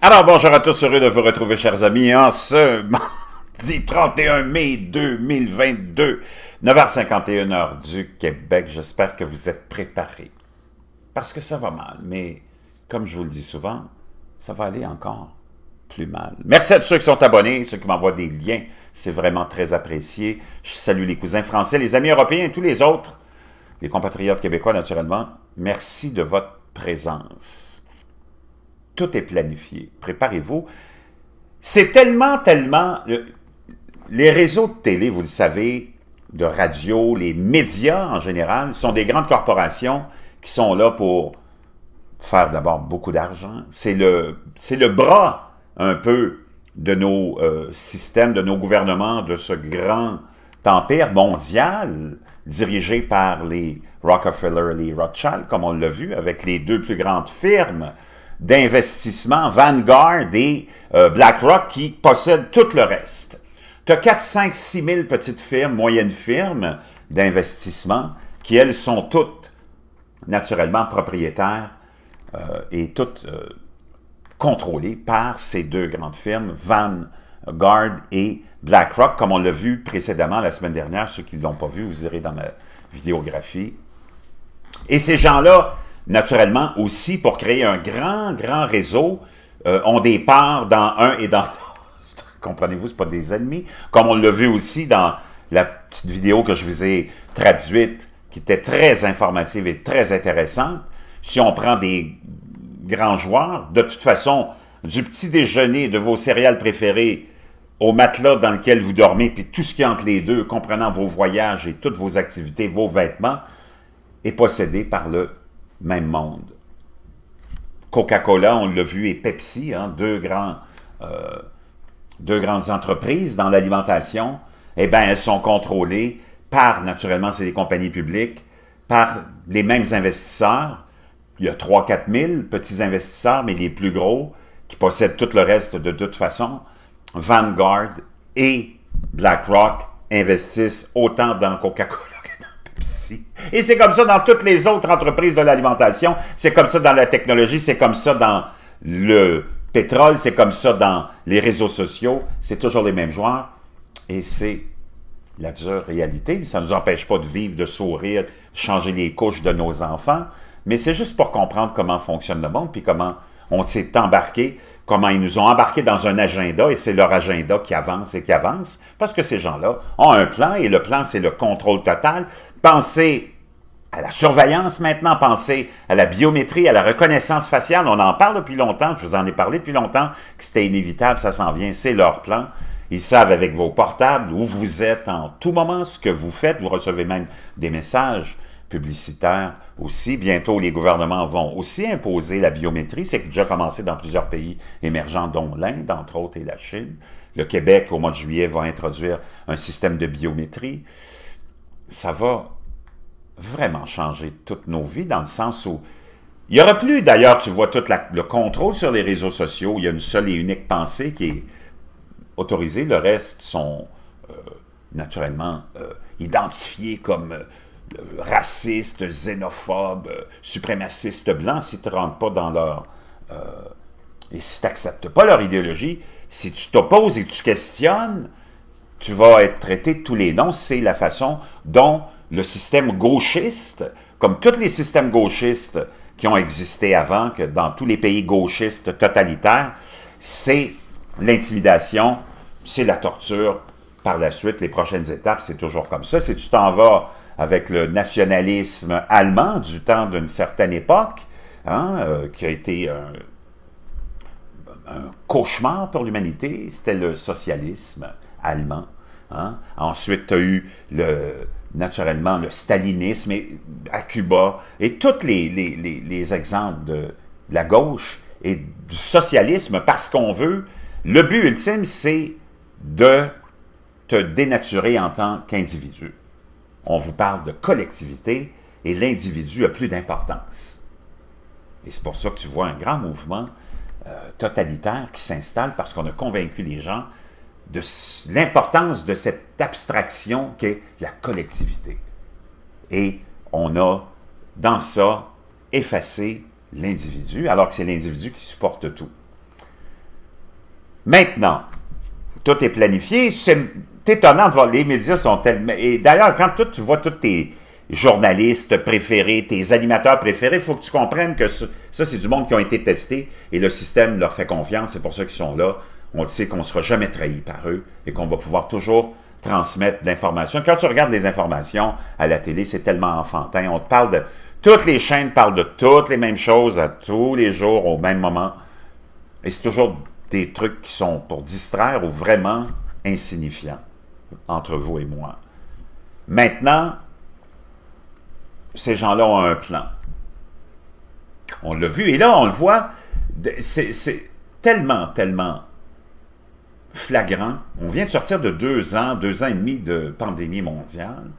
Alors bonjour à tous, heureux de vous retrouver chers amis en ce mardi 31 mai 2022, 9h51 heure du Québec. J'espère que vous êtes préparés. Parce que ça va mal, mais comme je vous le dis souvent, ça va aller encore plus mal. Merci à tous ceux qui sont abonnés, ceux qui m'envoient des liens, c'est vraiment très apprécié. Je salue les cousins français, les amis européens et tous les autres, les compatriotes québécois naturellement. Merci de votre présence tout est planifié. Préparez-vous. C'est tellement, tellement... Euh, les réseaux de télé, vous le savez, de radio, les médias en général, sont des grandes corporations qui sont là pour faire d'abord beaucoup d'argent. C'est le, le bras un peu de nos euh, systèmes, de nos gouvernements, de ce grand empire mondial dirigé par les Rockefeller et les Rothschild, comme on l'a vu, avec les deux plus grandes firmes d'investissement Vanguard et euh, BlackRock qui possèdent tout le reste. Tu as 4, 5, 6 000 petites firmes, moyennes firmes d'investissement qui, elles, sont toutes naturellement propriétaires euh, et toutes euh, contrôlées par ces deux grandes firmes, Vanguard et BlackRock, comme on l'a vu précédemment la semaine dernière. Ceux qui ne l'ont pas vu, vous irez dans ma vidéographie. Et ces gens-là, naturellement aussi pour créer un grand, grand réseau, euh, on départ dans un et dans Comprenez-vous, ce pas des ennemis. Comme on l'a vu aussi dans la petite vidéo que je vous ai traduite, qui était très informative et très intéressante. Si on prend des grands joueurs, de toute façon, du petit déjeuner de vos céréales préférées au matelas dans lequel vous dormez, puis tout ce qui est entre les deux, comprenant vos voyages et toutes vos activités, vos vêtements, est possédé par le même monde. Coca-Cola, on l'a vu, et Pepsi, hein, euh, deux, grandes entreprises dans l'alimentation, eh bien, elles sont contrôlées par, naturellement, c'est des compagnies publiques, par les mêmes investisseurs. Il y a 3-4 000 petits investisseurs, mais les plus gros, qui possèdent tout le reste de toute façon, Vanguard et BlackRock investissent autant dans Coca-Cola et c'est comme ça dans toutes les autres entreprises de l'alimentation, c'est comme ça dans la technologie, c'est comme ça dans le pétrole, c'est comme ça dans les réseaux sociaux, c'est toujours les mêmes joueurs. Et c'est la dure réalité, ça ne nous empêche pas de vivre, de sourire, changer les couches de nos enfants, mais c'est juste pour comprendre comment fonctionne le monde, puis comment on s'est embarqué, comment ils nous ont embarqués dans un agenda, et c'est leur agenda qui avance et qui avance, parce que ces gens-là ont un plan, et le plan, c'est le contrôle total. Pensez à la surveillance maintenant, pensez à la biométrie, à la reconnaissance faciale, on en parle depuis longtemps, je vous en ai parlé depuis longtemps, que c'était inévitable, ça s'en vient, c'est leur plan. Ils savent avec vos portables où vous êtes en tout moment, ce que vous faites, vous recevez même des messages publicitaires aussi. Bientôt, les gouvernements vont aussi imposer la biométrie. C'est déjà commencé dans plusieurs pays émergents, dont l'Inde, entre autres, et la Chine. Le Québec, au mois de juillet, va introduire un système de biométrie. Ça va vraiment changer toutes nos vies dans le sens où il n'y aura plus, d'ailleurs, tu vois, tout le contrôle sur les réseaux sociaux. Il y a une seule et unique pensée qui est autorisée. Le reste sont euh, naturellement euh, identifiés comme... Euh, euh, racistes, xénophobes, euh, suprémacistes blancs, si tu ne rentres pas dans leur... Euh, et si tu n'acceptes pas leur idéologie, si tu t'opposes et que tu questionnes, tu vas être traité de tous les noms. C'est la façon dont le système gauchiste, comme tous les systèmes gauchistes qui ont existé avant, que dans tous les pays gauchistes totalitaires, c'est l'intimidation, c'est la torture. Par la suite, les prochaines étapes, c'est toujours comme ça. Si tu t'en vas avec le nationalisme allemand du temps d'une certaine époque, hein, euh, qui a été euh, un, cauchemar pour l'humanité, c'était le socialisme allemand. Hein. Ensuite, tu as eu le, naturellement le stalinisme à Cuba et tous les, exemples de, la gauche et du socialisme parce qu'on veut. Le but ultime, c'est de te dénaturer en tant qu'individu on vous parle de collectivité et l'individu a plus d'importance. Et c'est pour ça que tu vois un grand mouvement euh, totalitaire qui s'installe parce qu'on a convaincu les gens de l'importance de cette abstraction qu'est la collectivité. Et on a, dans ça, effacé l'individu, alors que c'est l'individu qui supporte tout. Maintenant, tout est planifié, c'est étonnant de voir les médias sont tellement... Et d'ailleurs, quand tu, vois tous tes journalistes préférés, tes animateurs préférés, il faut que tu comprennes que ça, c'est du monde qui ont été testés et le système leur fait confiance, c'est pour ça qu'ils sont là. On sait qu'on ne sera jamais trahi par eux et qu'on va pouvoir toujours transmettre l'information. Quand tu regardes les informations à la télé, c'est tellement enfantin. On te parle de... Toutes les chaînes parlent de toutes les mêmes choses à tous les jours, au même moment. Et c'est toujours des trucs qui sont pour distraire ou vraiment insignifiants entre vous et moi. Maintenant, ces gens-là ont un plan. On l'a vu, et là, on le voit, c'est tellement, tellement flagrant. On vient de sortir de deux ans, deux ans et demi de pandémie mondiale,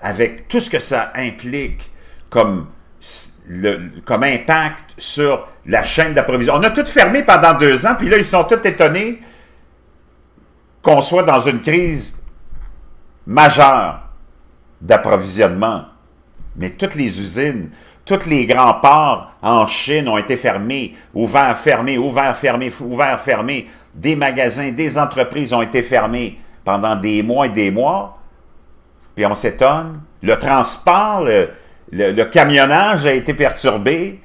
avec tout ce que ça implique comme, comme impact sur la chaîne d'approvisionnement. On a tout fermé pendant deux ans, puis là, ils sont tous étonnés qu'on soit dans une crise majeur d'approvisionnement. Mais toutes les usines, tous les grands ports en Chine ont été fermés, ouverts, fermés, ouverts, fermés, ouverts, fermés. Des magasins, des entreprises ont été fermés pendant des mois et des mois. Puis on s'étonne. Le transport, le, le, camionnage a été perturbé.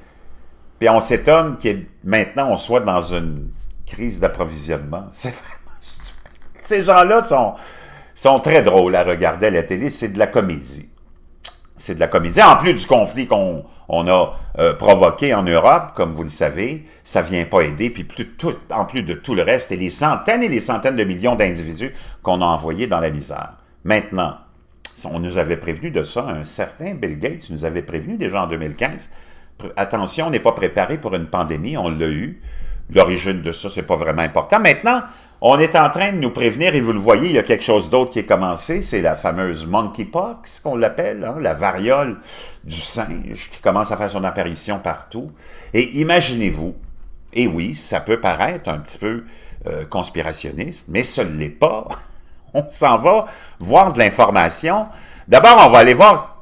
Puis on s'étonne que maintenant on soit dans une crise d'approvisionnement. C'est vraiment stupide. Ces gens-là sont, sont très drôles à regarder à la télé. C'est de la comédie. C'est de la comédie. En plus du conflit qu'on a euh, provoqué en Europe, comme vous le savez, ça vient pas aider. Puis tout, en plus de tout le reste, et les centaines et les centaines de millions d'individus qu'on a envoyés dans la misère. Maintenant, on nous avait prévenu de ça, un certain Bill Gates nous avait prévenu déjà en 2015. Attention, on n'est pas préparé pour une pandémie, on l'a eu. L'origine de ça, c'est pas vraiment important. Maintenant, on est en train de nous prévenir, et vous le voyez, il y a quelque chose d'autre qui est commencé, c'est la fameuse monkeypox, qu'on l'appelle, hein, la variole du singe, qui commence à faire son apparition partout. Et imaginez-vous, et oui, ça peut paraître un petit peu euh, conspirationniste, mais ce n'est pas. On s'en va voir de l'information. D'abord, on va aller voir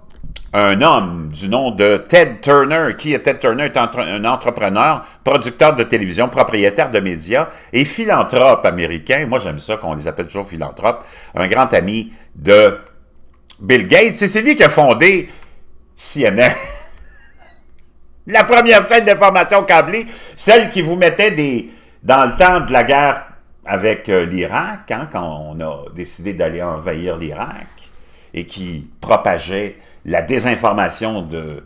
un homme du nom de Ted Turner, qui est Ted Turner, est un entrepreneur, producteur de télévision, propriétaire de médias et philanthrope américain. Moi, j'aime ça qu'on les appelle toujours philanthropes. Un grand ami de Bill Gates. C'est lui qui a fondé CNN. la première chaîne d'information câblée, celle qui vous mettait des, dans le temps de la guerre avec euh, l'Irak, hein, quand on a décidé d'aller envahir l'Irak et qui propageait la désinformation de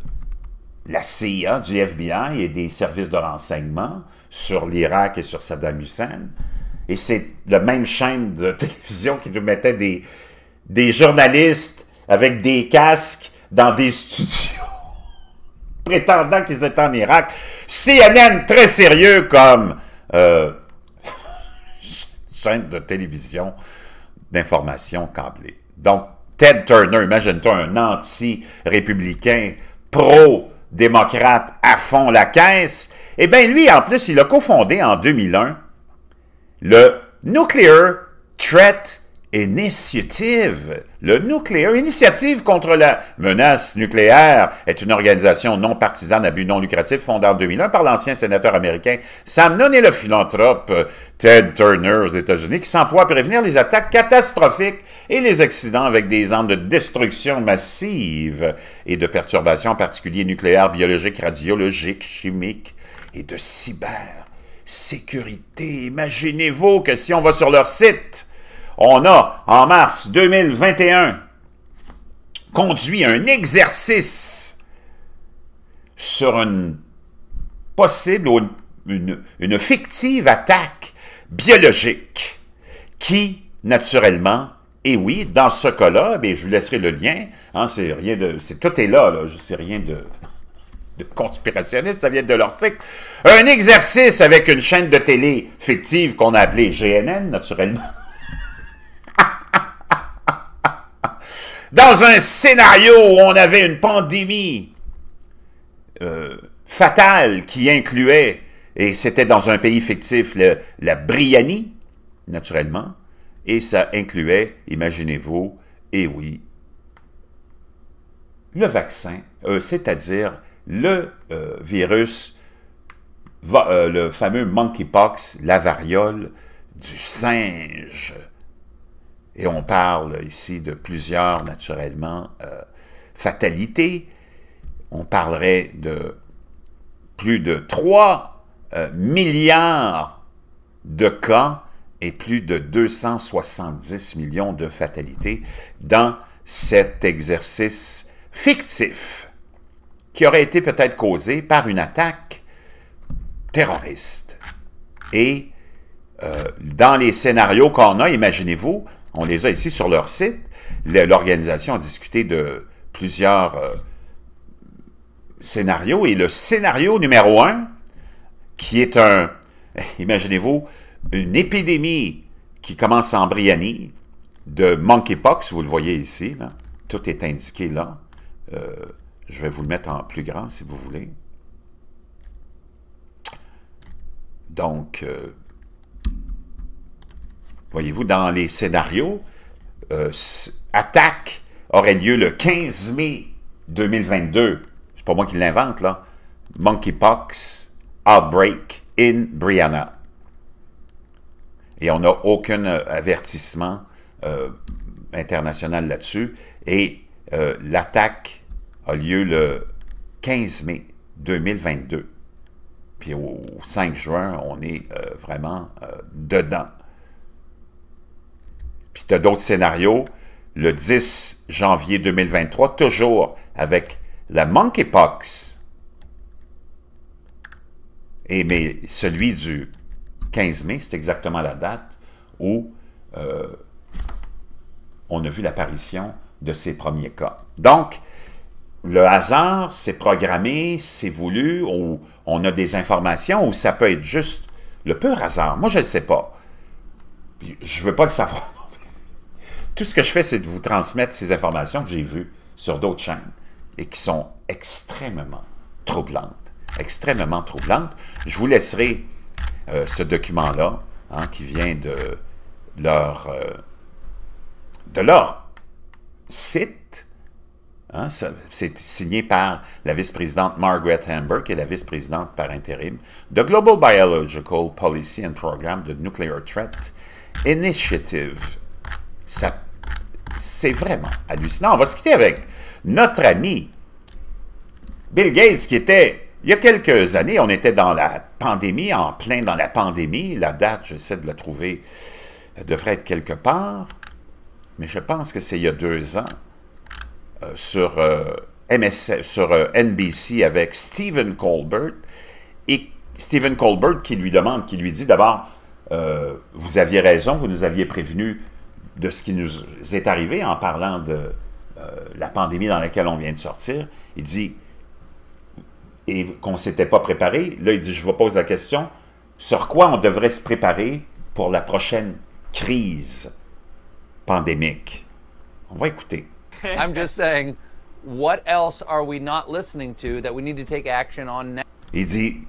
la CIA, du FBI et des services de renseignement sur l'Irak et sur Saddam Hussein. Et c'est la même chaîne de télévision qui nous mettait des, des journalistes avec des casques dans des studios prétendant qu'ils étaient en Irak. CNN, très sérieux comme euh, chaîne de télévision d'information câblée. Donc, Ted Turner, imagine-toi un anti-républicain, pro-démocrate à fond la caisse. Eh bien, lui, en plus, il a cofondé en 2001 le Nuclear Threat Initiative, le Nuclear Initiative contre la menace nucléaire, est une organisation non partisane à but non lucratif fondée en 2001 par l'ancien sénateur américain Sam Nunn et le philanthrope Ted Turner aux États-Unis, qui s'emploie à prévenir les attaques catastrophiques et les accidents avec des armes de destruction massive et de perturbations, en particulier nucléaires, biologiques, radiologiques, chimiques et de cyber. Sécurité. Imaginez-vous que si on va sur leur site, on a, en mars 2021, conduit un exercice sur une possible ou une, une, fictive attaque biologique qui, naturellement, et oui, dans ce cas-là, ben, je vous laisserai le lien. Hein, c'est rien de, c'est, tout est là, là. sais rien de, conspirationniste, ça vient de l'article. Un exercice avec une chaîne de télé fictive qu'on a appelée GNN, naturellement. dans un scénario où on avait une pandémie euh, fatale qui incluait, et c'était dans un pays fictif, la Brianie, naturellement, et ça incluait, imaginez-vous, et eh oui, le vaccin, euh, c'est-à-dire le euh, virus, le fameux monkeypox, la variole du singe. Et on parle ici de plusieurs, naturellement, euh, fatalités. On parlerait de plus de 3 euh, milliards de cas et plus de 270 millions de fatalités dans cet exercice fictif qui aurait été peut-être causé par une attaque terroriste. Et euh, dans les scénarios qu'on a, imaginez-vous, on les a ici sur leur site. L'organisation a discuté de plusieurs euh, scénarios. Et le scénario numéro un, qui est un, imaginez-vous, une épidémie qui commence en Brianie, de monkeypox, vous le voyez ici, tout est indiqué là. Euh, je vais vous le mettre en plus grand si vous voulez. Donc, euh, voyez-vous, dans les scénarios, euh, attaque aurait lieu le 15 mai 2022. C'est pas moi qui l'invente, là. Monkeypox outbreak in Brianna. Et on n'a aucun euh, avertissement euh, international là-dessus. Et l'attaque a lieu le 15 mai 2022. Puis au, 5 juin, on est vraiment dedans tu as d'autres scénarios. Le 10 janvier 2023, toujours avec la monkeypox. Et mais celui du 15 mai, c'est exactement la date où euh, on a vu l'apparition de ces premiers cas. Donc, le hasard, c'est programmé, c'est voulu, ou on a des informations, ou ça peut être juste le pur hasard. Moi, je ne sais pas. Je ne veux pas le savoir tout ce que je fais, c'est de vous transmettre ces informations que j'ai vues sur d'autres chaînes et qui sont extrêmement troublantes. Extrêmement troublantes. Je vous laisserai euh, ce document-là hein, qui vient de leur, euh, de leur site. Hein, c'est signé par la vice-présidente Margaret Hamburg, et la vice-présidente par intérim de Global Biological Policy and Program de Nuclear Threat Initiative. Ça, c'est vraiment hallucinant. On va se quitter avec notre ami Bill Gates qui était il y a quelques années, on était dans la pandémie, en plein dans la pandémie. La date, j'essaie de la trouver, elle devrait être quelque part. Mais je pense que c'est il y a deux ans, euh, sur, euh, sur euh, NBC avec Stephen Colbert. Et Stephen Colbert qui lui demande, qui lui dit d'abord, vous aviez raison, vous nous aviez prévenu de ce qui nous est arrivé en parlant de euh, la pandémie dans laquelle on vient de sortir. Il dit, et qu'on ne s'était pas préparé, là, il dit, je vous pose la question, sur quoi on devrait se préparer pour la prochaine crise pandémique? On va écouter. Il dit,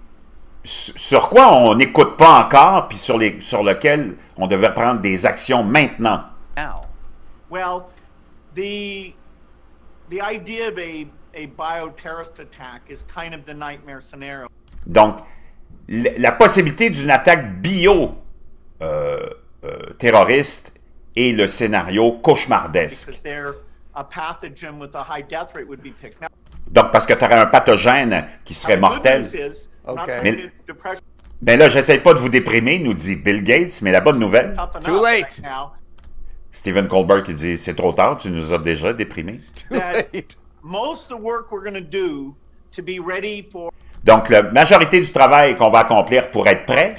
sur quoi on n'écoute pas encore, puis sur, les, sur lequel on devrait prendre des actions maintenant. Donc, la possibilité d'une attaque bio euh, euh, terroriste est le scénario cauchemardesque. Donc, parce que tu aurais un pathogène qui serait mortel. Mais, ben là, j'essaie pas de vous déprimer, nous dit Bill Gates, mais la bonne nouvelle. Stephen Colbert qui dit c'est trop tard, tu nous as déjà déprimés. Donc, la majorité du travail qu'on va accomplir pour être prêt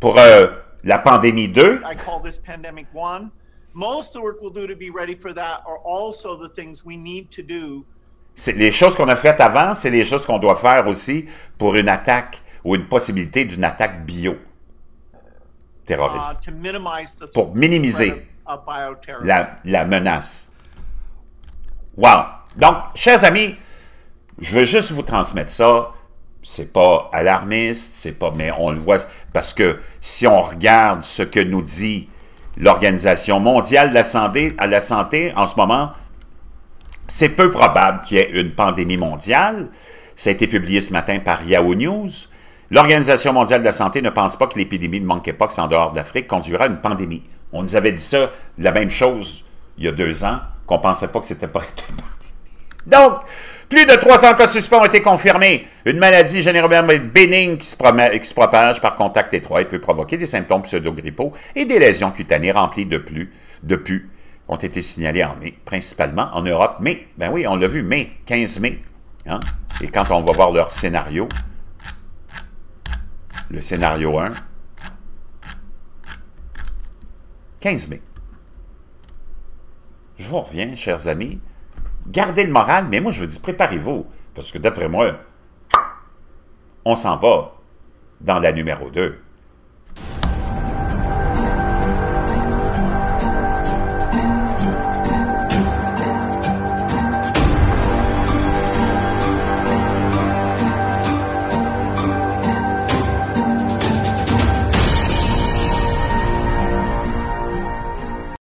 pour euh, la pandémie 2, c'est les choses qu'on a faites avant, c'est les choses qu'on doit faire aussi pour une attaque ou une possibilité d'une attaque bio terroriste ah, pour minimiser la, menace. Wow! Donc, chers amis, je veux juste vous transmettre ça. C'est pas alarmiste, c'est pas, mais on le voit parce que si on regarde ce que nous dit l'Organisation mondiale de la santé en ce moment, c'est peu probable qu'il y ait une pandémie mondiale. Ça a été publié ce matin par Yahoo News. L'Organisation mondiale de la santé ne pense pas que l'épidémie de monkeypox en dehors d'Afrique conduira à une pandémie. On nous avait dit ça, la même chose, il y a deux ans, qu'on pensait pas que c'était pas Donc, plus de 300 cas suspects ont été confirmés. Une maladie généralement bénigne qui se, propage par contact étroit et peut provoquer des symptômes pseudo-grippaux et des lésions cutanées remplies de, plus, de pus ont été signalés en mai, principalement en Europe. Mais, ben oui, on l'a vu, mai, 15 mai. Hein. Et quand on va voir leur scénario, le scénario 1, 15 mai. Je vous reviens, chers amis. Gardez le moral, mais moi, je vous dis, préparez-vous. Parce que d'après moi, on s'en va dans la numéro 2.